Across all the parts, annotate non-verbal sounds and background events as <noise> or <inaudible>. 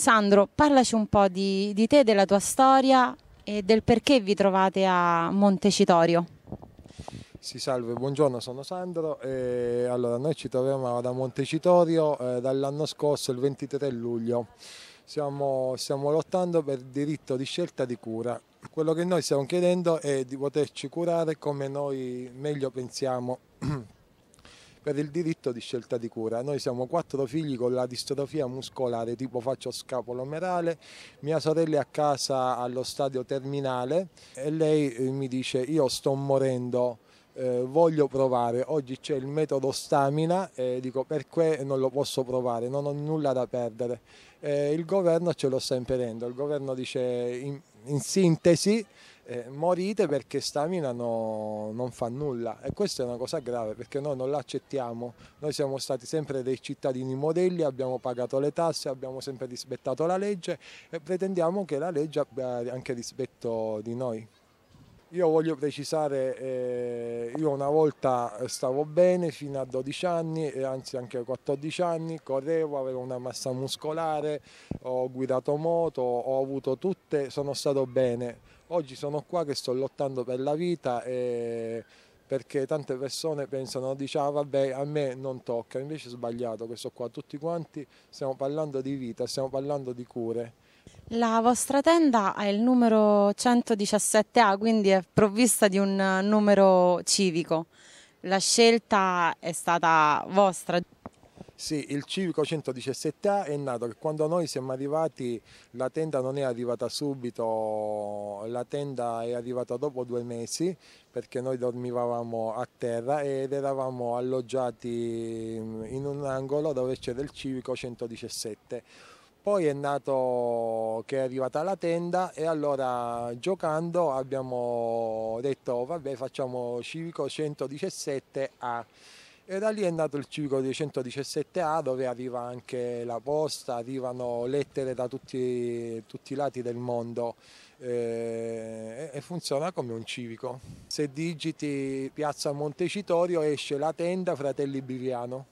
Sandro, parlaci un po' di, di te, della tua storia e del perché vi trovate a Montecitorio. Sì, salve, buongiorno, sono Sandro. E allora, noi ci troviamo da Montecitorio eh, dall'anno scorso, il 23 luglio. Stiamo, stiamo, lottando per il diritto di scelta di cura. Quello che noi stiamo chiedendo è di poterci curare come noi meglio pensiamo. <clears throat> per il diritto di scelta di cura. Noi siamo quattro figli con la distrofia muscolare, tipo faccio scapolo merale, mia sorella è a casa allo stadio terminale e lei eh, mi dice io sto morendo. Eh, voglio provare. Oggi c'è il metodo stamina e eh, dico perché non lo posso provare, non ho nulla da perdere. Eh, il governo ce lo sta impedendo, il governo dice in, in sintesi eh, morite perché Stamina no, non fa nulla e questa è una cosa grave perché noi non l'accettiamo, noi siamo stati sempre dei cittadini modelli, abbiamo pagato le tasse, abbiamo sempre rispettato la legge e pretendiamo che la legge abbia anche rispetto di noi. Io voglio precisare, eh, io una volta stavo bene fino a 12 anni, anzi anche a 14 anni, correvo, avevo una massa muscolare, ho guidato moto, ho avuto tutte, sono stato bene. Oggi sono qua che sto lottando per la vita e perché tante persone pensano, diciamo, vabbè, a me non tocca, invece è sbagliato questo qua, tutti quanti stiamo parlando di vita, stiamo parlando di cure. La vostra tenda è il numero 117A, quindi è provvista di un eh, numero civico. La scelta è stata vostra. Sì, il civico 117A è nato quando noi siamo arrivati, la tenda non è arrivata subito, la tenda è arrivata dopo due mesi perché noi dormivamo a terra ed eravamo alloggiati in un angolo dove c'era il civico 117 poi è nato che è arrivata la tenda e allora giocando abbiamo detto vabbè facciamo civico 117A e da lì è nato il civico 117 a dove arriva anche la posta, arrivano lettere da tutti, tutti i lati del mondo eh, e funziona come un civico. Se digiti Piazza Montecitorio esce la tenda Fratelli Biviano.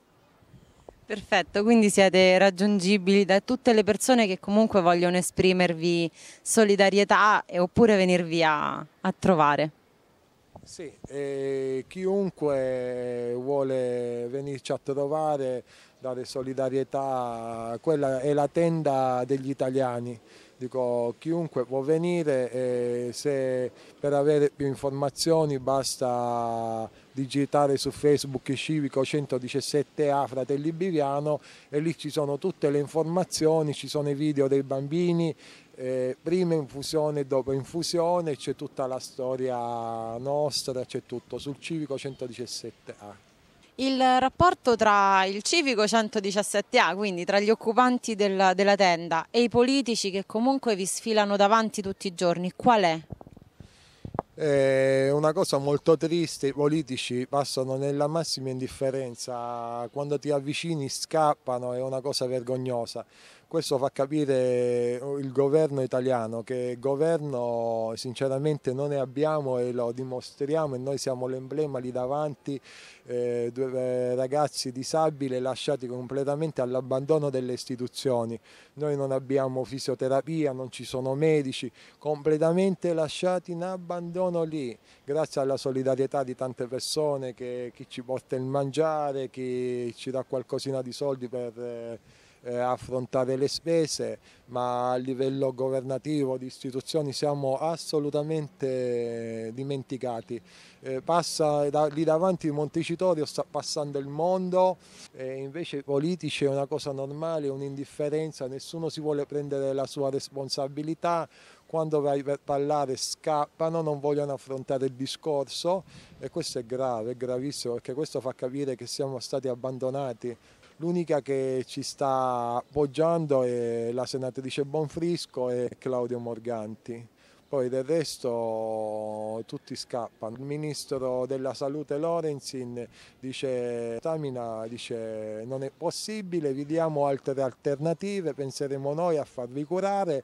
Perfetto, quindi siete raggiungibili da tutte le persone che comunque vogliono esprimervi solidarietà e, oppure venirvi a, a trovare. Sì, eh, chiunque vuole venirci a trovare, dare solidarietà, quella è la tenda degli italiani. Dico, chiunque può venire e se per avere più informazioni basta digitare su Facebook Civico 117A Fratelli Biviano e lì ci sono tutte le informazioni, ci sono i video dei bambini, eh, prima infusione e dopo infusione, c'è tutta la storia nostra, c'è tutto sul Civico 117A il rapporto tra il civico 117A, quindi tra gli occupanti del, della tenda e i politici che comunque vi sfilano davanti tutti i giorni, qual è? È eh, una cosa molto triste, i politici passano nella massima indifferenza, quando ti avvicini scappano, è una cosa vergognosa. Questo fa capire oh, il governo italiano che governo sinceramente non ne abbiamo e lo dimostriamo e noi siamo l'emblema lì davanti, eh, due eh, ragazzi disabili lasciati completamente all'abbandono delle istituzioni. Noi non abbiamo fisioterapia, non ci sono medici, completamente lasciati in abbandono lì, grazie alla solidarietà di tante persone che chi ci porta il mangiare, chi ci dà qualcosina di soldi per... Eh, eh, affrontare le spese, ma a livello governativo, di istituzioni siamo assolutamente dimenticati. Eh, passa da, lì davanti Montecitorio, sta passando il mondo, e invece i politici è una cosa normale, un'indifferenza, nessuno si vuole prendere la sua responsabilità, quando vai per parlare scappano, non vogliono affrontare il discorso e questo è grave, è gravissimo perché questo fa capire che siamo stati abbandonati L'unica che ci sta appoggiando è la senatrice Bonfrisco e Claudio Morganti. Poi del resto tutti scappano. Il ministro della salute Lorenzin dice, Tamina dice non è possibile, vi diamo altre alternative, penseremo noi a farvi curare,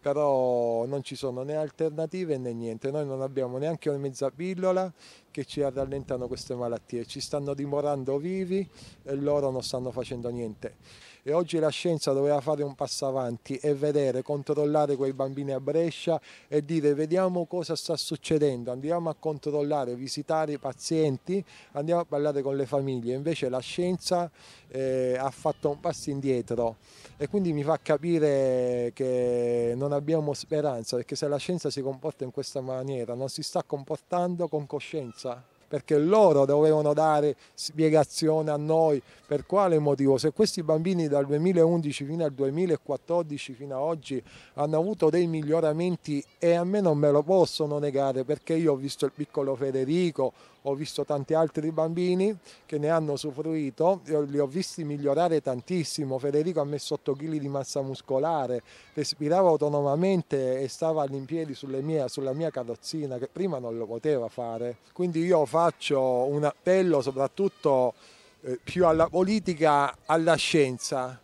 però non ci sono né alternative né niente. Noi non abbiamo neanche una mezza pillola, che ci rallentano queste malattie, ci stanno dimorando vivi e loro non stanno facendo niente. E oggi la scienza doveva fare un passo avanti e vedere, controllare quei bambini a Brescia e dire vediamo cosa sta succedendo, andiamo a controllare, visitare i pazienti, andiamo a parlare con le famiglie. Invece la scienza eh, ha fatto un passo indietro e quindi mi fa capire che non abbiamo speranza perché se la scienza si comporta in questa maniera non si sta comportando con coscienza forza perché loro dovevano dare spiegazione a noi per quale motivo. Se questi bambini dal 2011 fino al 2014 fino ad oggi hanno avuto dei miglioramenti e a me non me lo possono negare perché io ho visto il piccolo Federico, ho visto tanti altri bambini che ne hanno usufruito, li ho visti migliorare tantissimo, Federico ha messo 8 kg di massa muscolare, respirava autonomamente e stava all'impiedi mie, sulla mia carrozzina che prima non lo poteva fare. Quindi io faccio un appello soprattutto eh, più alla politica, alla scienza,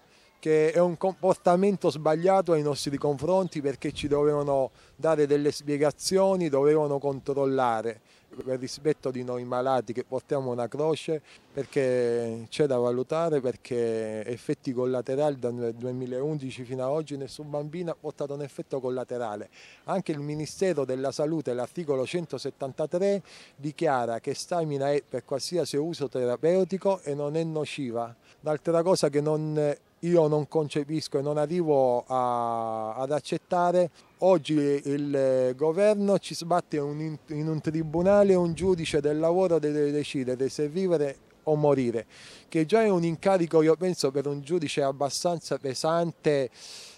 che è un comportamento sbagliato ai nostri confronti perché ci dovevano dare delle spiegazioni, dovevano controllare per rispetto di noi malati che portiamo una croce perché c'è da valutare perché effetti collaterali dal 2011 fino ad oggi nessun bambino ha portato un effetto collaterale. Anche il Ministero della Salute, l'articolo 173, dichiara che stamina è per qualsiasi uso terapeutico e non è nociva. Un'altra cosa che non io non concepisco e non arrivo a, ad accettare. Oggi il eh, governo ci sbatte un, in un tribunale un giudice del lavoro deve decidere se vivere o morire, che già è un incarico, io penso, per un giudice abbastanza pesante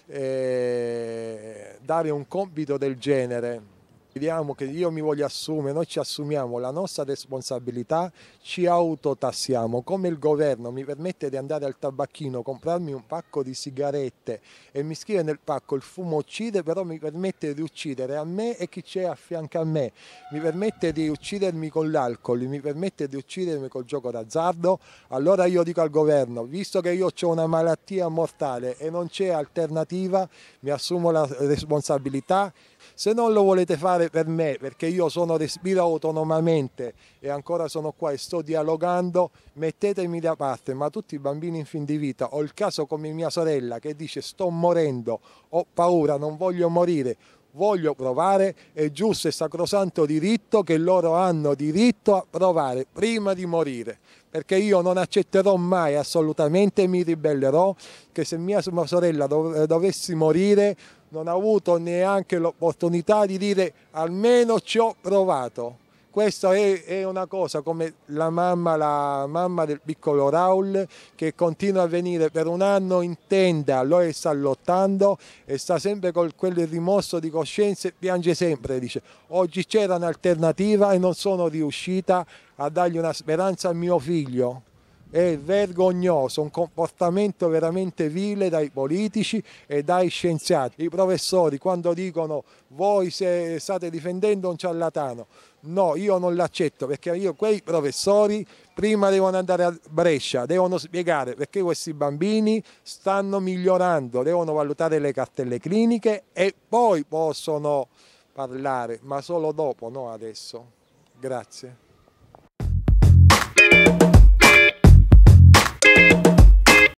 eh, dare un compito del genere Vediamo che io mi voglio assumere, noi ci assumiamo la nostra responsabilità, ci autotassiamo. Come il governo mi permette di andare al tabacchino, comprarmi un pacco di sigarette e mi scrive nel pacco il fumo uccide, però mi permette di uccidere a me e chi c'è a fianco a me. Mi permette di uccidermi con l'alcol, mi permette di uccidermi col gioco d'azzardo. Allora io dico al governo, visto che io ho una malattia mortale e non c'è alternativa, mi assumo la responsabilità se non lo volete fare per me, perché io sono respiro autonomamente e ancora sono qua e sto dialogando, mettetemi da parte, ma tutti i bambini in fin di vita, ho il caso come mia sorella che dice sto morendo, ho paura, non voglio morire, voglio provare, è giusto e sacrosanto diritto che loro hanno diritto a provare prima di morire, perché io non accetterò mai assolutamente, mi ribellerò che se mia sorella dov- dovessi morire non ha avuto neanche l'opportunità di dire almeno ci ho provato. Questa è, è una cosa come la mamma, la mamma, del piccolo Raul che continua a venire per un anno in tenda, lui sta lottando e sta sempre con quel rimosso di coscienza e piange sempre, dice oggi c'era un'alternativa e non sono riuscita a dargli una speranza a mio figlio è vergognoso, un comportamento veramente vile dai politici e dai scienziati. I professori quando dicono voi state difendendo un ciarlatano, no, io non l'accetto perché io quei professori prima devono andare a Brescia, devono spiegare perché questi bambini stanno migliorando, devono valutare le cartelle cliniche e poi possono parlare, ma solo dopo, no adesso. Grazie.